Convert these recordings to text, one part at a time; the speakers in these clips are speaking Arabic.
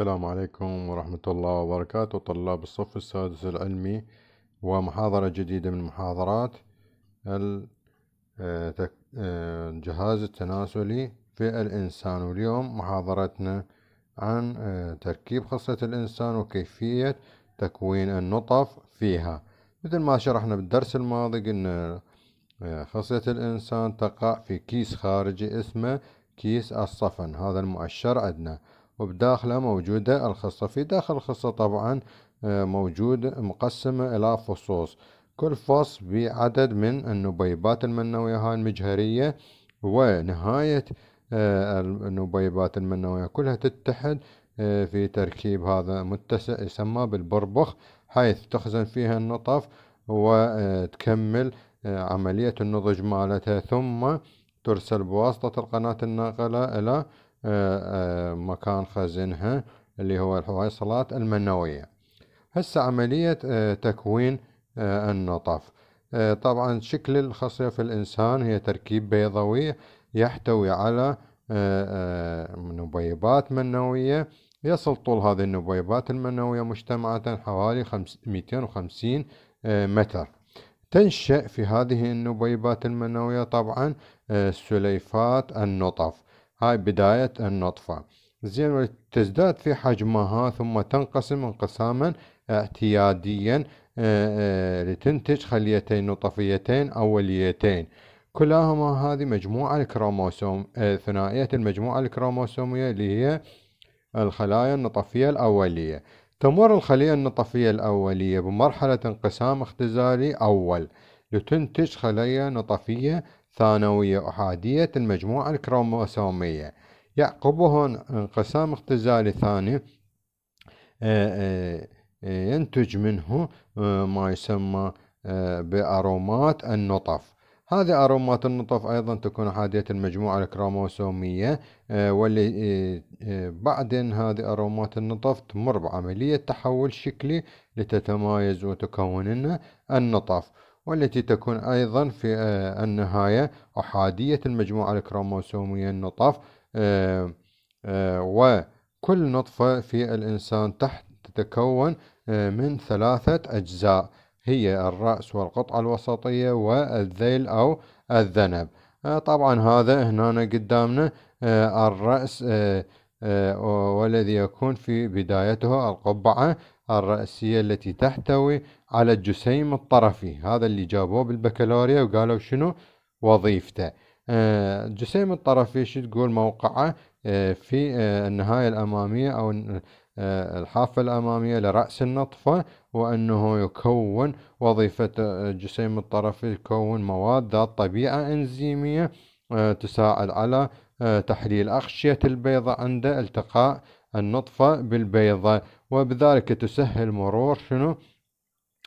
السلام عليكم ورحمة الله وبركاته طلاب الصف السادس العلمي ومحاضرة جديدة من محاضرات الجهاز آه، آه، التناسلي في الإنسان واليوم محاضرتنا عن آه، تركيب خصة الإنسان وكيفية تكوين النطف فيها مثل ما شرحنا بالدرس الماضي قلنا خصية الإنسان تقع في كيس خارجي اسمه كيس الصفن هذا المؤشر عندنا وبداخله موجودة الخصة في داخل الخصة طبعا آه، موجود مقسمة إلى فصوص كل فص بعدد من النبيبات المنوية هاي المجهرية ونهاية آه، النبيبات المنوية كلها تتحد آه، في تركيب هذا متسع يسمى بالبربخ حيث تخزن فيها النطف وتكمل عملية النضج مالتها ثم ترسل بواسطة القناة الناقلة إلى آه، آه، مكان خزنها اللي هو الحويصلات المنوية هسه عملية آه، تكوين النطف طبعا شكل الخصية في الإنسان هي تركيب بيضوي يحتوي على نبيبات منوية يصل طول هذه النبيبات المنوية مجتمعة حوالي 250 متر تنشأ في هذه النبيبات المنوية طبعا سليفات النطف هاي بداية النطفة زين تزداد في حجمها ثم تنقسم انقساما اعتياديا آه، آه، لتنتج خليتين نطفيتين أوليتين كلاهما هذه مجموعة الكروموسوم آه، ثنائية المجموعة الكروموسومية اللي هي الخلايا النطفية الأولية تمر الخلية النطفية الأولية بمرحلة انقسام اختزالي أول لتنتج خلية نطفية ثانوية أحادية المجموعة الكروموسومية يعقبه انقسام اختزالي ثاني آه، آه، آه، ينتج منه ما يسمى بأرومات النطف هذه أرومات النطف أيضا تكون أحادية المجموعة الكروموسومية واللي بعدين هذه أرومات النطف تمر بعملية تحول شكلي لتتمايز وتكون النطف والتي تكون أيضا في آه، النهاية أحادية المجموعة الكروموسومية النطف آه، آه، وكل نطفة في الإنسان تحت تتكون من ثلاثة أجزاء هي الرأس والقطعة الوسطية والذيل أو الذنب طبعا هذا هنا قدامنا الرأس والذي يكون في بدايته القبعة الرأسية التي تحتوي على الجسيم الطرفي هذا اللي جابوه بالبكالوريا وقالوا شنو وظيفته آه، الجسيم الطرفي شو تقول موقعه آه، في آه، النهاية الأمامية أو الحافة الأمامية لرأس النطفة وأنه يكون وظيفة الجسيم الطرفي يكون مواد ذات طبيعة إنزيمية تساعد على تحليل أغشية البيضة عند التقاء النطفة بالبيضة وبذلك تسهل مرور شنو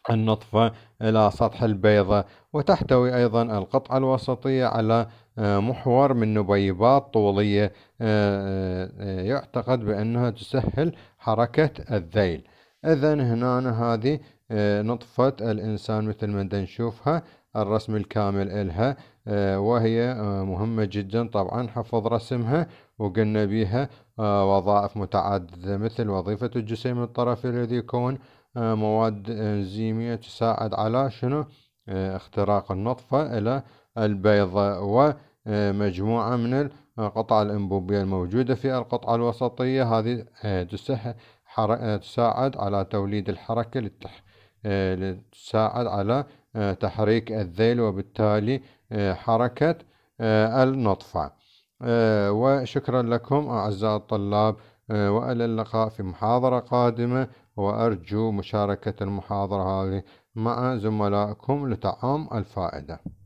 النطفة إلى سطح البيضة وتحتوي أيضا القطعة الوسطية على آه، محور من نبيبات طولية آه، آه، يعتقد بأنها تسهل حركة الذيل إذا هنا هذه آه، نطفة الإنسان مثل ما نشوفها الرسم الكامل إلها آه، وهي آه، مهمة جدا طبعا حفظ رسمها وقلنا بها وظائف متعددة مثل وظيفة الجسيم الطرفي الذي يكون مواد إنزيمية تساعد على شنو اختراق النطفة إلى البيضة ومجموعة من القطع الأنبوبية الموجودة في القطعة الوسطية هذه تساعد على توليد الحركة للتحرك تساعد آه، على آه، تحريك الذيل وبالتالي آه، حركة النطفة وشكرا لكم أعزائي الطلاب وإلى اللقاء في محاضرة قادمة وأرجو مشاركة المحاضرة هذه مع زملائكم لتعم الفائدة